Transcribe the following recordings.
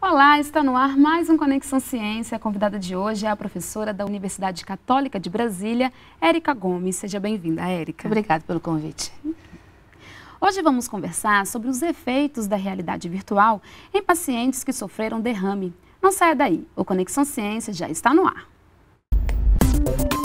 Olá, está no ar mais um Conexão Ciência. A convidada de hoje é a professora da Universidade Católica de Brasília, Érica Gomes. Seja bem-vinda, Érica. Obrigada pelo convite. Hoje vamos conversar sobre os efeitos da realidade virtual em pacientes que sofreram derrame. Não saia daí, o Conexão Ciência já está no ar. Música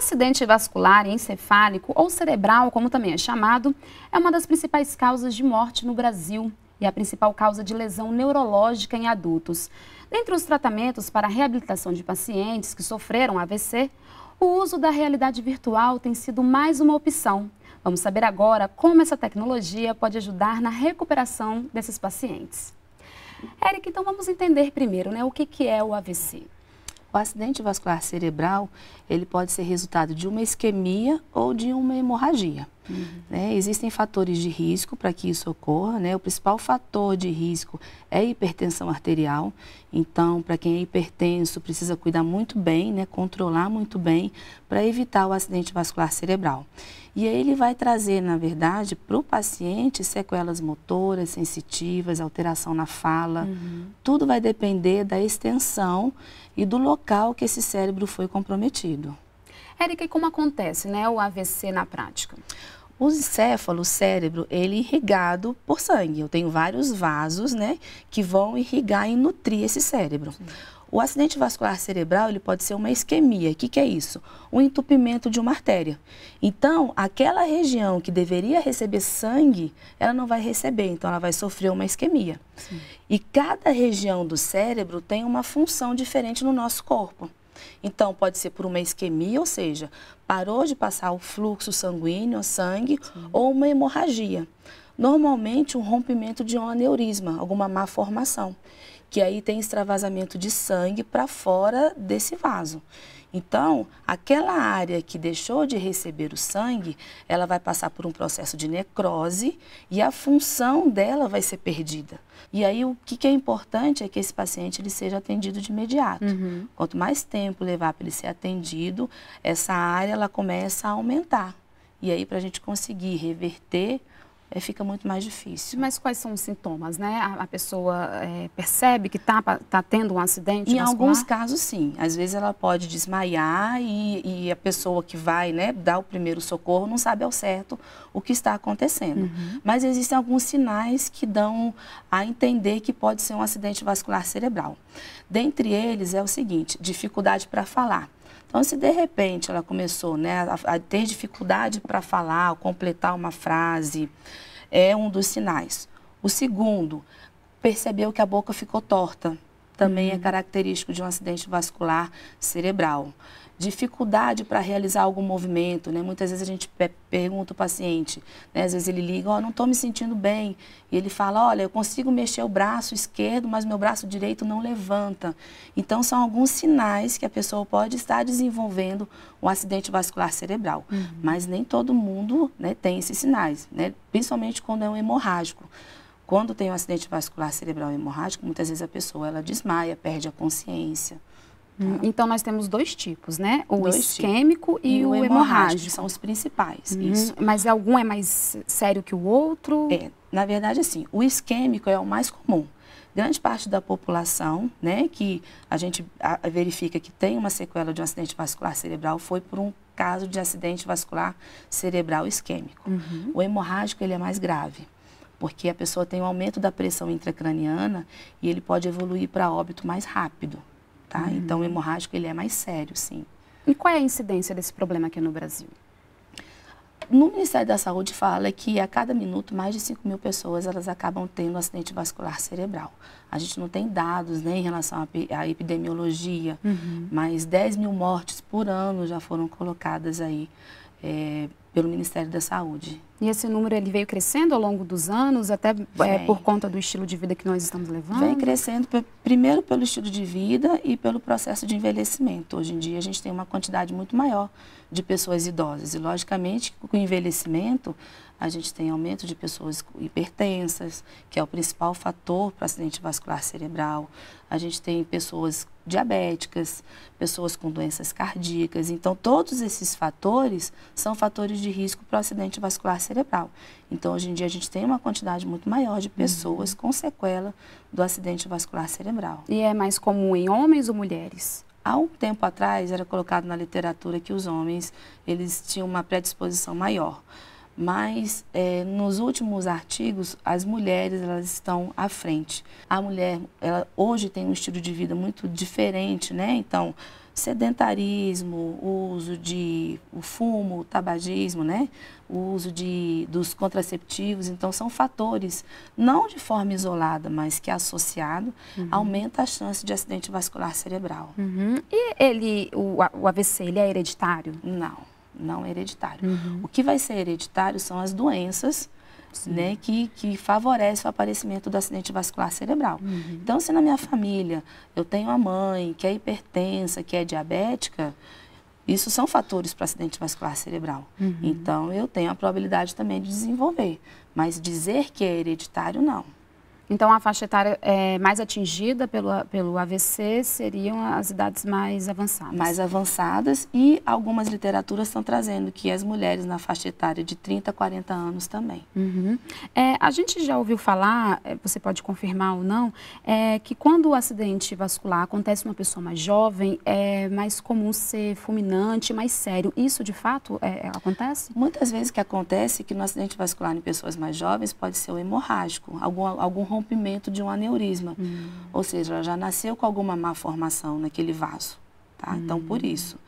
acidente vascular, encefálico ou cerebral, como também é chamado, é uma das principais causas de morte no Brasil e a principal causa de lesão neurológica em adultos. Dentre os tratamentos para a reabilitação de pacientes que sofreram AVC, o uso da realidade virtual tem sido mais uma opção. Vamos saber agora como essa tecnologia pode ajudar na recuperação desses pacientes. Eric, então vamos entender primeiro né, o que, que é o AVC. O acidente vascular cerebral, ele pode ser resultado de uma isquemia ou de uma hemorragia. Uhum. Né? Existem fatores de risco para que isso ocorra. Né? O principal fator de risco é a hipertensão arterial. Então, para quem é hipertenso, precisa cuidar muito bem, né? controlar muito bem, para evitar o acidente vascular cerebral. E aí ele vai trazer, na verdade, para o paciente sequelas motoras, sensitivas, alteração na fala. Uhum. Tudo vai depender da extensão e do local que esse cérebro foi comprometido. Érica, e como acontece né, o AVC na prática? O encéfalo, o cérebro, ele é irrigado por sangue. Eu tenho vários vasos, né, que vão irrigar e nutrir esse cérebro. O acidente vascular cerebral ele pode ser uma isquemia. O que, que, é isso? Um entupimento de uma artéria. Então, aquela região que deveria receber sangue, ela não vai receber, então ela vai sofrer uma isquemia. Sim. E cada região do cérebro tem uma função diferente no nosso corpo. Então, pode ser por uma isquemia, ou seja, parou de passar o fluxo sanguíneo, sangue, Sim. ou uma hemorragia. Normalmente, um rompimento de um aneurisma, alguma má formação, que aí tem extravasamento de sangue para fora desse vaso. Então, aquela área que deixou de receber o sangue, ela vai passar por um processo de necrose e a função dela vai ser perdida. E aí, o que, que é importante é que esse paciente ele seja atendido de imediato. Uhum. Quanto mais tempo levar para ele ser atendido, essa área ela começa a aumentar. E aí, para a gente conseguir reverter é, fica muito mais difícil. Mas quais são os sintomas, né? A, a pessoa é, percebe que está tá tendo um acidente? Em vascular? alguns casos, sim. Às vezes ela pode desmaiar e, e, a pessoa que vai né, dar o primeiro socorro não sabe ao certo o que está acontecendo. Uhum. Mas existem alguns sinais que dão a entender que pode ser um acidente vascular cerebral. Dentre eles é o seguinte: dificuldade para falar. Então, se de repente ela começou né, a, a ter dificuldade para falar, completar uma frase, é um dos sinais. O segundo, percebeu que a boca ficou torta. Também é uhum. é característico de um acidente vascular cerebral dificuldade para realizar algum movimento, né? Muitas vezes a gente pergunta o paciente, né? às vezes ele liga, ó, oh, não estou me sentindo bem, e ele fala, olha, eu consigo mexer o braço esquerdo, mas meu braço direito não levanta. Então são alguns sinais que a pessoa pode estar desenvolvendo um acidente vascular cerebral, uhum. mas nem todo mundo né, tem esses sinais, né? Principalmente quando é um hemorrágico quando tem um acidente vascular cerebral hemorrágico, muitas vezes a pessoa ela desmaia, perde a consciência, Hum, tá. Então nós temos dois tipos, né? O dois isquêmico tipos. e, o, o hemorrágico, hemorrágico. São os principais, uhum. isso. Mas algum é mais sério que o outro? É, na verdade assim, o isquêmico é o mais comum. Grande parte da população, né, que a gente verifica que tem uma sequela de um acidente vascular cerebral foi por um caso de acidente vascular cerebral isquêmico. Uhum. O hemorrágico ele é mais grave porque a pessoa tem um aumento da pressão intracraniana e ele pode evoluir para óbito mais rápido tá? Uhum. Então, o hemorrágico, ele é mais sério, sim. E qual é a incidência desse problema aqui no Brasil? No Ministério da Saúde fala que a cada minuto mais de 5 mil pessoas elas acabam tendo um acidente vascular cerebral. A gente não tem dados né, em relação à epidemiologia, uhum. mas 10 mil mortes por ano já foram colocadas aí é, pelo Ministério da Saúde. E esse número ele veio crescendo ao longo dos anos, até é, por conta do estilo de vida que nós estamos levando? Vem crescendo, primeiro pelo estilo de vida e pelo processo de envelhecimento. Hoje em dia a gente tem uma quantidade muito maior de pessoas idosas e, logicamente, com o envelhecimento, a gente tem aumento de pessoas hipertensas, que é o principal fator para acidente vascular cerebral. A gente tem pessoas diabéticas, pessoas com doenças cardíacas. Então, todos esses fatores são fatores de risco para o acidente vascular cerebral. Então, hoje em dia, a gente tem uma quantidade muito maior de pessoas uhum. com sequela do acidente vascular cerebral. E é mais comum em homens ou mulheres? Há um tempo atrás, era colocado na literatura que os homens eles tinham uma predisposição maior. Mas é, nos últimos artigos, as mulheres elas estão à frente. A mulher ela hoje tem um estilo de vida muito diferente, né? Então, sedentarismo, o uso de o fumo, o tabagismo, né? o uso de, dos contraceptivos. Então, são fatores, não de forma isolada, mas que associado, uhum. aumenta a chance de acidente vascular cerebral. Uhum. E ele, o, o AVC, ele é hereditário? Não não hereditário. Uhum. O que vai ser hereditário são as doenças né, que, que favorece o aparecimento do acidente vascular cerebral. Uhum. Então, se na minha família eu tenho a mãe que é hipertensa, que é diabética, isso são fatores para acidente vascular cerebral. Uhum. Então, eu tenho a probabilidade também de desenvolver. Mas dizer que é hereditário, não. Então, a faixa etária é, mais atingida pelo, pelo AVC seriam as idades mais avançadas. Mais avançadas e algumas literaturas estão trazendo que as mulheres na faixa etária de 30 a 40 anos também. Uhum. É, a gente já ouviu falar, é, você pode confirmar ou não, é, que quando o acidente vascular acontece numa pessoa mais jovem, é mais comum ser fulminante, mais sério. Isso, de fato, é, é acontece? Muitas vezes que acontece que no acidente vascular em pessoas mais jovens pode ser o hemorrágico, algum, algum rompimento de um aneurisma. Hum. Ou seja, ela já nasceu com alguma má formação naquele vaso. Tá? Então, por isso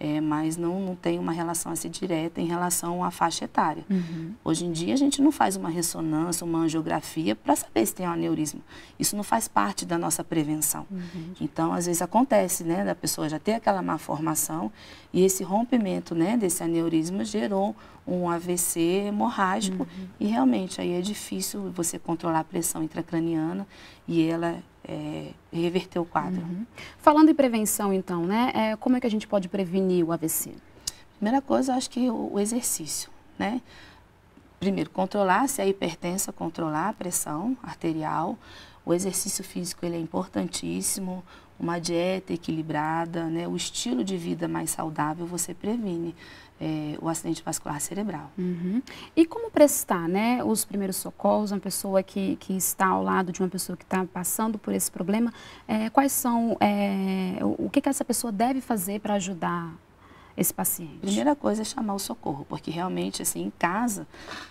é, mas não, não tem uma relação assim direta em relação à faixa etária. Uhum. Hoje em dia a gente não faz uma ressonância, uma angiografia para saber se tem um aneurisma. Isso não faz parte da nossa prevenção. Uhum. Então, às vezes acontece, né, da pessoa já ter aquela má formação e esse rompimento, né, desse aneurisma gerou um AVC hemorrágico uhum. e realmente aí é difícil você controlar a pressão intracraniana e ela é, reverter o quadro. Uhum. Falando em prevenção, então, né? É, como é que a gente pode prevenir o AVC? Primeira coisa, acho que o, o exercício, né? Primeiro, controlar se é hipertensa, controlar a pressão arterial. O exercício físico ele é importantíssimo, uma dieta equilibrada, né? o estilo de vida mais saudável você previne é, o acidente vascular cerebral. Uhum. E como prestar né, os primeiros socorros, uma pessoa que, que está ao lado de uma pessoa que está passando por esse problema, é, quais são, é, o, o que, que essa pessoa deve fazer para ajudar esse paciente? Primeira coisa é chamar o socorro, porque realmente, assim, em casa,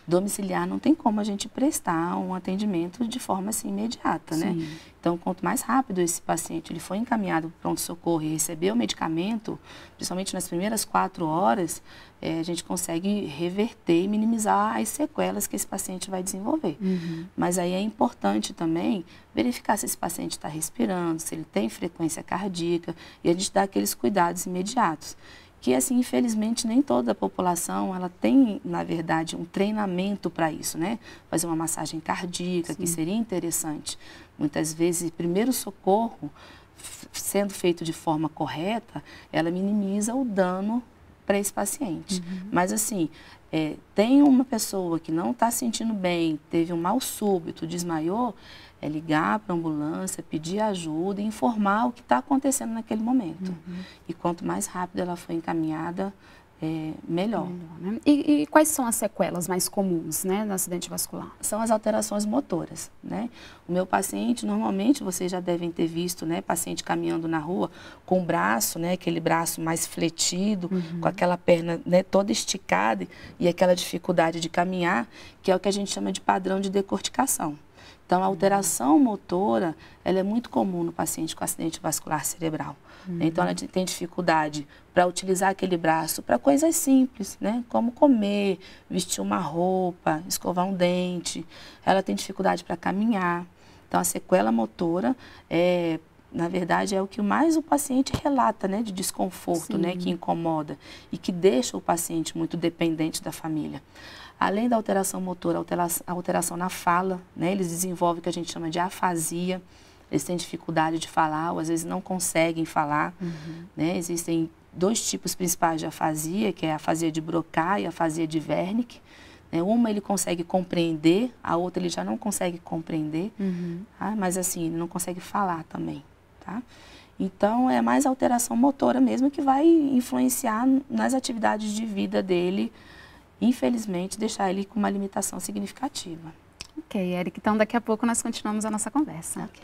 domiciliar não tem como a gente prestar um atendimento de forma, assim, imediata, né? Sim. né? Então, quanto mais rápido esse paciente ele foi encaminhado para o pronto-socorro e recebeu o medicamento, principalmente nas primeiras quatro horas, é, a gente consegue reverter e minimizar as sequelas que esse paciente vai desenvolver. Uhum. Mas aí é importante também verificar se esse paciente está respirando, se ele tem frequência cardíaca, e a gente dá aqueles cuidados imediatos que assim infelizmente nem toda a população ela tem na verdade um treinamento para isso né fazer uma massagem cardíaca Sim. que seria interessante muitas vezes primeiro socorro sendo feito de forma correta ela minimiza o dano para esse paciente uhum. mas assim é, tem uma pessoa que não está sentindo bem teve um mal súbito desmaiou é ligar para a ambulância, pedir ajuda e informar o que está acontecendo naquele momento. Uhum. E quanto mais rápido ela foi encaminhada, é, melhor. melhor né? e, e, quais são as sequelas mais comuns né, no acidente vascular? São as alterações motoras. Né? O meu paciente, normalmente vocês já devem ter visto né, paciente caminhando na rua com o braço, né, aquele braço mais fletido, uhum. com aquela perna né, toda esticada e aquela dificuldade de caminhar, que é o que a gente chama de padrão de decorticação. Então, a alteração motora ela é muito comum no paciente com acidente vascular cerebral. Uhum. Então, ela tem dificuldade para utilizar aquele braço para coisas simples, né? Como comer, vestir uma roupa, escovar um dente. Ela tem dificuldade para caminhar. Então, a sequela motora é na verdade é o que mais o paciente relata, né, de desconforto, né, que incomoda e que deixa o paciente muito dependente da família. Além da alteração motora, a alteração na fala, né? eles desenvolvem o que a gente chama de afasia, eles têm dificuldade de falar, ou às vezes não conseguem falar. Uhum. Né? Existem dois tipos principais de afasia, que é a afasia de Broca e a afasia de Wernicke. Né? Uma ele consegue compreender, a outra ele já não consegue compreender, uhum. tá? mas assim, ele não consegue falar também. Tá? Então, é mais alteração motora mesmo que vai influenciar nas atividades de vida dele, infelizmente, deixar ele com uma limitação significativa. Ok, Eric. Então, daqui a pouco nós continuamos a nossa conversa. Ok.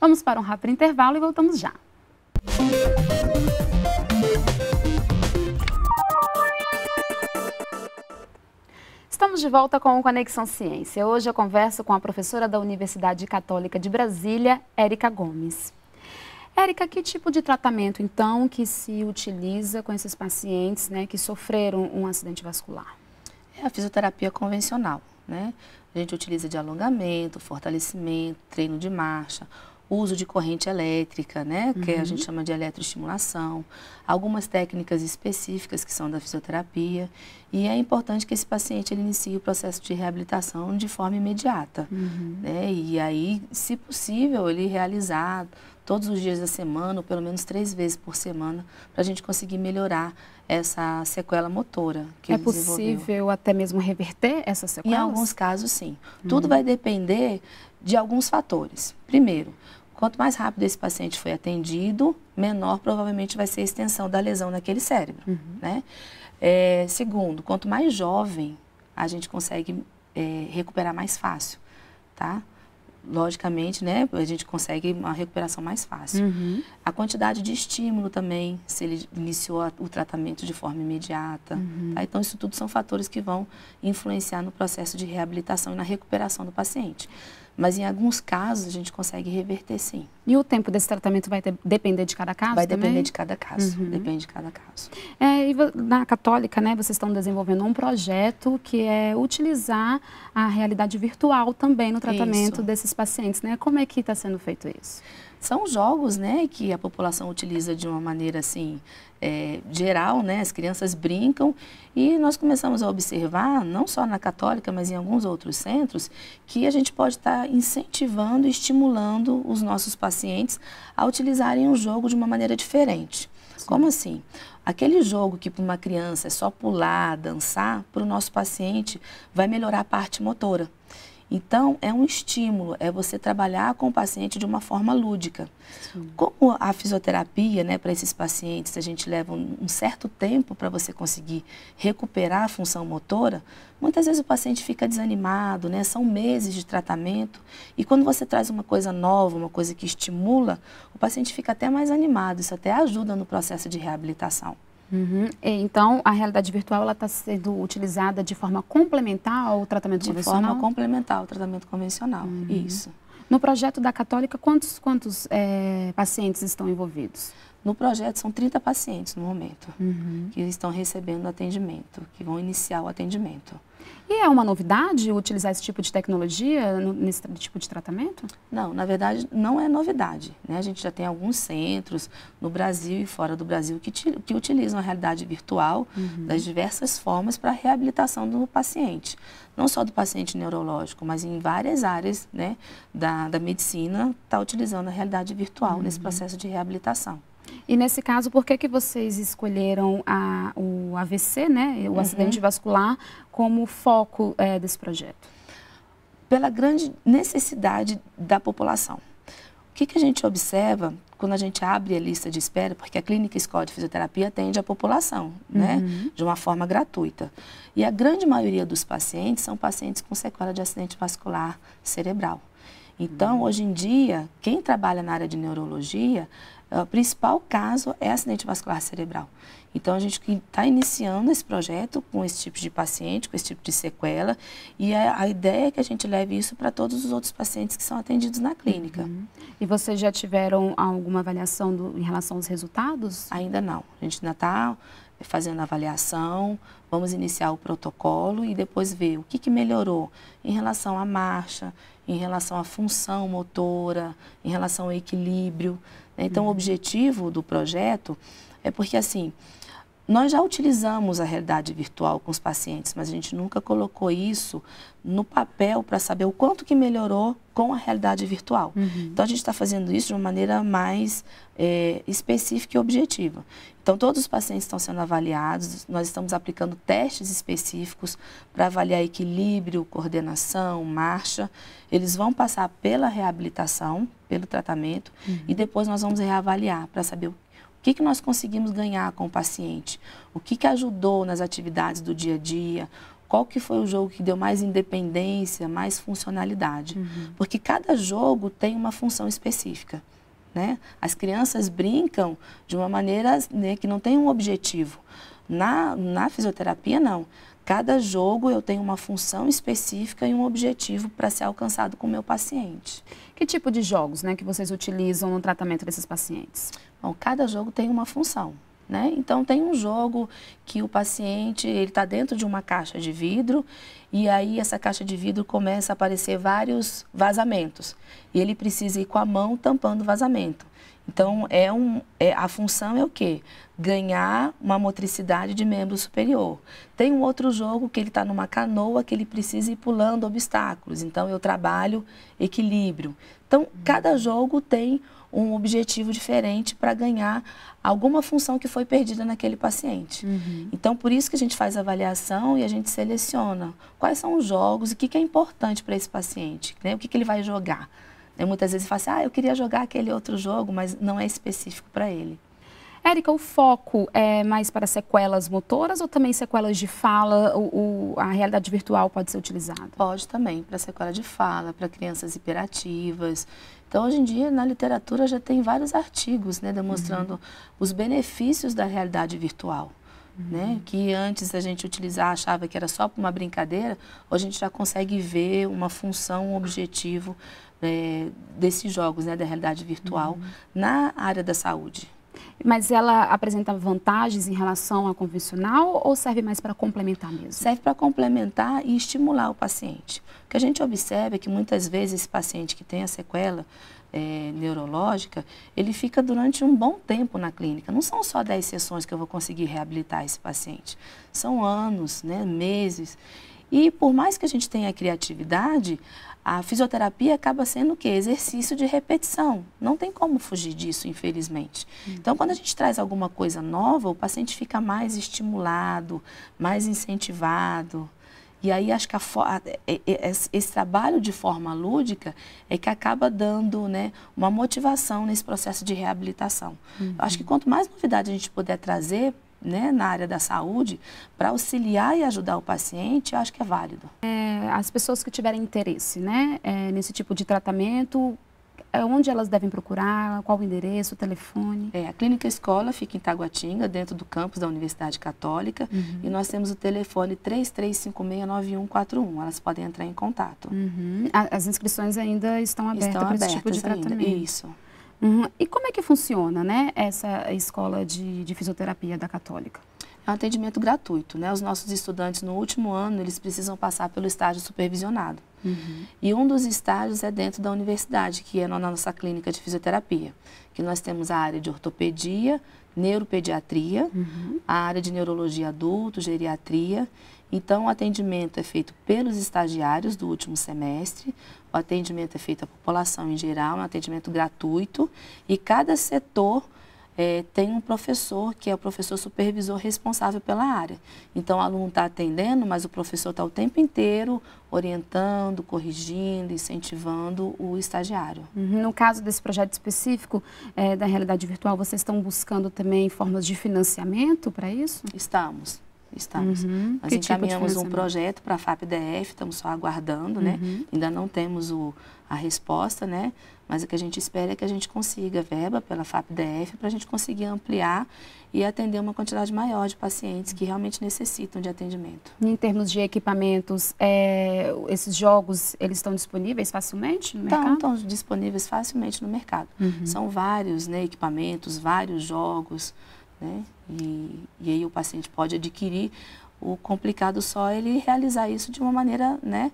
Vamos para um rápido intervalo e voltamos já. Estamos de volta com o Conexão Ciência. Hoje eu converso com a professora da Universidade Católica de Brasília, Érica Gomes. Érica, que tipo de tratamento, então, que se utiliza com esses pacientes né, que sofreram um acidente vascular? É a fisioterapia convencional, né? A gente utiliza de alongamento, fortalecimento, treino de marcha, uso de corrente elétrica, né, uhum. que a gente uhum. chama de eletroestimulação, algumas técnicas específicas que são da fisioterapia, e é importante que esse paciente ele inicie o processo de reabilitação de forma imediata, uhum. né, e aí, se possível, ele realizar todos os dias da semana, ou pelo menos três vezes por semana, para a gente conseguir melhorar essa sequela motora que É possível até mesmo reverter essa sequela? Em alguns casos, sim. Uhum. Tudo vai depender de alguns fatores. Primeiro, quanto mais rápido esse paciente foi atendido, menor provavelmente vai ser a extensão da lesão naquele cérebro. Uhum. Né? É, segundo, quanto mais jovem, a gente consegue é, recuperar mais fácil, tá? Logicamente, né, a gente consegue uma recuperação mais fácil. Uhum. A quantidade de estímulo também, se ele iniciou o tratamento de forma imediata. Uhum. Tá? Então, isso tudo são fatores que vão influenciar no processo de reabilitação e na recuperação do paciente. Mas em alguns casos a gente consegue reverter sim. E o tempo desse tratamento vai ter, depender de cada caso? Vai depender também? de cada caso. Uhum. Depende de cada caso. É, e na Católica, né, vocês estão desenvolvendo um projeto que é utilizar a realidade virtual também no tratamento isso. desses pacientes, né? Como é que está sendo feito isso? São jogos, né, que a população utiliza de uma maneira assim é, geral, né? As crianças brincam e nós começamos a observar, não só na Católica, mas em alguns outros centros, que a gente pode estar tá incentivando, estimulando os nossos pacientes pacientes a utilizarem o jogo de uma maneira diferente. Sim. Como assim? Aquele jogo que para uma criança é só pular, dançar, para o nosso paciente vai melhorar a parte motora. Então, é um estímulo, é você trabalhar com o paciente de uma forma lúdica. Sim. Como a fisioterapia, né, para esses pacientes, a gente leva um, um certo tempo para você conseguir recuperar a função motora, muitas vezes o paciente fica desanimado, né? São meses de tratamento e quando você traz uma coisa nova, uma coisa que estimula, o paciente fica até mais animado, isso até ajuda no processo de reabilitação. Uhum. Então, a realidade virtual ela está sendo utilizada de forma complementar ao tratamento de convencional? De forma complementar ao tratamento convencional, uhum. isso. No projeto da Católica, quantos, quantos é, pacientes estão envolvidos? No projeto são 30 pacientes no momento uhum. que estão recebendo atendimento, que vão iniciar o atendimento. E é uma novidade utilizar esse tipo de tecnologia nesse tipo de tratamento? Não, na verdade não é novidade. Né? A gente já tem alguns centros no Brasil e fora do Brasil que, que utilizam a realidade virtual uhum. das diversas formas para a reabilitação do paciente. Não só do paciente neurológico, mas em várias áreas né, da, da medicina está utilizando a realidade virtual uhum. nesse processo de reabilitação. E nesse caso, por que, que vocês escolheram a, o AVC, né, o uhum. acidente vascular, como foco é, desse projeto? Pela grande necessidade da população. O que, que a gente observa quando a gente abre a lista de espera, porque a Clínica Escola de Fisioterapia atende a população, né, uhum. de uma forma gratuita. E a grande maioria dos pacientes são pacientes com sequela de acidente vascular cerebral. Então, uhum. hoje em dia, quem trabalha na área de neurologia o principal caso é acidente vascular cerebral. Então, a gente está iniciando esse projeto com esse tipo de paciente, com esse tipo de sequela, e a, a ideia é que a gente leve isso para todos os outros pacientes que são atendidos na clínica. Uhum. E vocês já tiveram alguma avaliação do, em relação aos resultados? Ainda não. A gente ainda está fazendo a avaliação, vamos iniciar o protocolo e depois ver o que, que melhorou em relação à marcha, em relação à função motora, em relação ao equilíbrio. Né? Então, uhum. o objetivo do projeto é porque, assim, nós já utilizamos a realidade virtual com os pacientes, mas a gente nunca colocou isso no papel para saber o quanto que melhorou com a realidade virtual. Uhum. Então a gente está fazendo isso de uma maneira mais é, específica e objetiva. Então todos os pacientes estão sendo avaliados, nós estamos aplicando testes específicos para avaliar equilíbrio, coordenação, marcha. Eles vão passar pela reabilitação, pelo tratamento, uhum. e depois nós vamos reavaliar para saber o que, que nós conseguimos ganhar com o paciente? O que, que ajudou nas atividades do dia a dia? Qual que foi o jogo que deu mais independência, mais funcionalidade? Uhum. Porque cada jogo tem uma função específica. Né? As crianças brincam de uma maneira né, que não tem um objetivo. Na, na fisioterapia, não. Cada jogo eu tenho uma função específica e um objetivo para ser alcançado com o meu paciente. Que tipo de jogos né, que vocês utilizam no tratamento desses pacientes? Bom, cada jogo tem uma função. Né? Então tem um jogo que o paciente ele está dentro de uma caixa de vidro e aí essa caixa de vidro começa a aparecer vários vazamentos e ele precisa ir com a mão tampando o vazamento. Então, é um, é, a função é o quê? Ganhar uma motricidade de membro superior. Tem um outro jogo que ele está numa canoa que ele precisa ir pulando obstáculos. Então, eu trabalho equilíbrio. Então, cada jogo tem um objetivo diferente para ganhar alguma função que foi perdida naquele paciente. Uhum. Então, por isso que a gente faz a avaliação e a gente seleciona quais são os jogos e o que, que é importante para esse paciente, né? o que, que ele vai jogar eu muitas vezes falo assim, ah, eu queria jogar aquele outro jogo, mas não é específico para ele. Érica, o foco é mais para sequelas motoras ou também sequelas de fala? O, o, a realidade virtual pode ser utilizada? Pode também, para sequela de fala, para crianças hiperativas. Então, hoje em dia, na literatura já tem vários artigos né, demonstrando uhum. os benefícios da realidade virtual. Uhum. Né? Que antes a gente utilizava achava que era só para uma brincadeira, hoje a gente já consegue ver uma função, um objetivo é, desses jogos, né, da realidade virtual, uhum. na área da saúde. Mas ela apresenta vantagens em relação à convencional ou serve mais para complementar mesmo? Serve para complementar e estimular o paciente. O que a gente observa é que muitas vezes esse paciente que tem a sequela é, neurológica, ele fica durante um bom tempo na clínica. Não são só 10 sessões que eu vou conseguir reabilitar esse paciente. São anos, né, meses. E por mais que a gente tenha criatividade, a fisioterapia acaba sendo o quê? Exercício de repetição. Não tem como fugir disso, infelizmente. Então, quando a gente traz alguma coisa nova, o paciente fica mais estimulado, mais incentivado. E aí acho que a, é, é, é, esse, esse trabalho de forma lúdica é que acaba dando né, uma motivação nesse processo de reabilitação. Uhum. Acho que quanto mais novidade a gente puder trazer né, na área da saúde para auxiliar e ajudar o paciente, eu acho que é válido. É, as pessoas que tiverem interesse né, é, nesse tipo de tratamento, é, onde elas devem procurar, qual o endereço, o telefone? É, a Clínica Escola fica em Taguatinga, dentro do campus da Universidade Católica, uhum. e nós temos o telefone 33569141. Elas podem entrar em contato. Uhum. As inscrições ainda estão abertas, estão para esse tipo de ainda. tratamento. Isso. Uhum. E como é que funciona né, essa escola de, de fisioterapia da Católica? É um atendimento gratuito, né? Os nossos estudantes no último ano, eles precisam passar pelo estágio supervisionado. Uhum. E um dos estágios é dentro da universidade, que é na nossa clínica de fisioterapia, que nós temos a área de ortopedia, neuropediatria, uhum. a área de neurologia adulto, geriatria então, o atendimento é feito pelos estagiários do último semestre, o atendimento é feito à população em geral, é um atendimento gratuito, e cada setor é, tem um professor que é o professor supervisor responsável pela área. Então, o aluno está atendendo, mas o professor está o tempo inteiro orientando, corrigindo, incentivando o estagiário. Uhum. No caso desse projeto específico é, da realidade virtual, vocês estão buscando também formas de financiamento para isso? Estamos. Estamos. Uhum. Nós que tipo encaminhamos tipo um projeto para a FAPDF, estamos só aguardando, né? uhum. né? Ainda não temos o, a resposta, né? Mas o que a gente espera é que a gente consiga verba pela FAPDF para a gente conseguir ampliar e atender uma quantidade maior de pacientes que realmente necessitam de atendimento. Em termos de equipamentos, é, esses jogos eles estão disponíveis facilmente no mercado? Estão, estão disponíveis facilmente no mercado. Uhum. São vários né, equipamentos, vários jogos. Né? E, e aí o paciente pode adquirir, o complicado só é ele realizar isso de uma maneira né,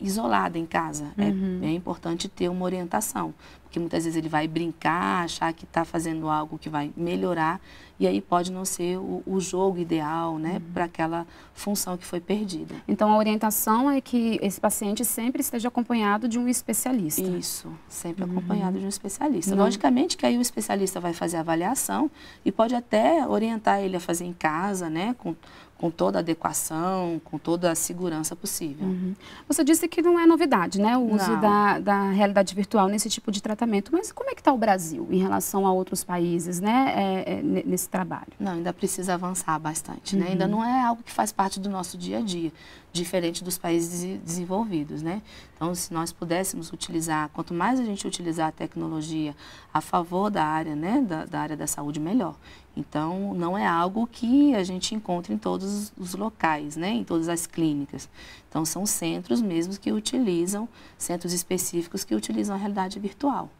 isolada em casa. É uhum. É, é, importante ter uma orientação, porque muitas vezes ele vai brincar, achar que está fazendo algo que vai melhorar e aí pode não ser o, o jogo ideal né, uhum. para aquela função que foi perdida. Então, a orientação é que esse paciente sempre esteja acompanhado de um especialista. Isso, sempre uhum. acompanhado de um especialista. Logicamente que aí o especialista vai fazer a avaliação e pode até orientar ele a fazer em casa, né, com, com toda a adequação, com toda a segurança possível. Uhum. Você disse que não é novidade, né, o uso da, da, realidade virtual nesse tipo de tratamento, mas como é que está o Brasil em relação a outros países, né, é, é, nesse trabalho. Não, ainda precisa avançar bastante, né? Uhum. Ainda não é algo que faz parte do nosso dia a dia, diferente dos países desenvolvidos, né? Então, se nós pudéssemos utilizar, quanto mais a gente utilizar a tecnologia a favor da área, né, da, da área da saúde, melhor. Então, não é algo que a gente encontra em todos os locais, né, em todas as clínicas. Então, são centros mesmo que utilizam, centros específicos que utilizam a realidade virtual.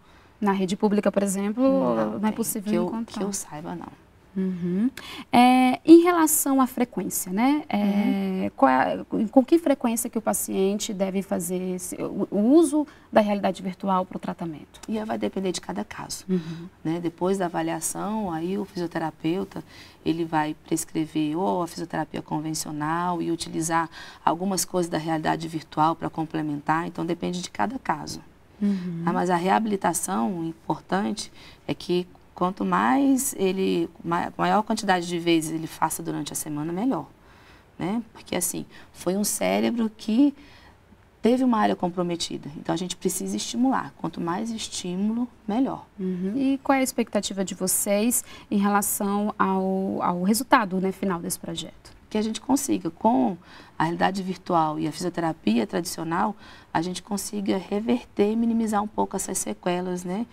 Na rede pública, por exemplo, não, não é possível que eu, encontrar. Que eu saiba, não. Uhum. É, em relação à frequência, né? É, uhum. É com que frequência que o paciente deve fazer esse, o, o, uso da realidade virtual para o tratamento? E vai depender de cada caso. Uhum. Né? Depois da avaliação, aí o fisioterapeuta ele vai prescrever ou a fisioterapia convencional e utilizar algumas coisas da realidade virtual para complementar. Então depende de cada caso. Uhum. Ah, mas a reabilitação importante é que quanto mais ele, maior quantidade de vezes ele faça durante a semana, melhor. Né? Porque assim, foi um cérebro que teve uma área comprometida. Então a gente precisa estimular. Quanto mais estímulo, melhor. Uhum. E qual é a expectativa de vocês em relação ao, ao resultado né, final desse projeto? Que a gente consiga, com a realidade virtual e a fisioterapia tradicional, a gente consiga reverter e minimizar um pouco essas sequelas, né?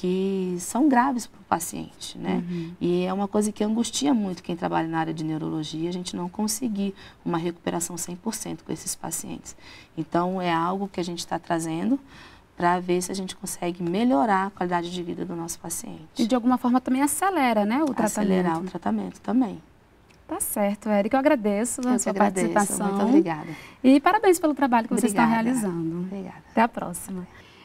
que são graves para o paciente, né? Uhum. E é uma coisa que angustia muito quem trabalha na área de neurologia, a gente não conseguir uma recuperação 100% com esses pacientes. Então, é algo que a gente está trazendo para ver se a gente consegue melhorar a qualidade de vida do nosso paciente. E de alguma forma também acelera, né, o Acelerar tratamento. Acelerar o tratamento também. Tá certo, Érica. Eu agradeço a eu sua agradeço, participação. Muito obrigada. E parabéns pelo trabalho que obrigada. vocês estão realizando. Obrigada. Até a próxima.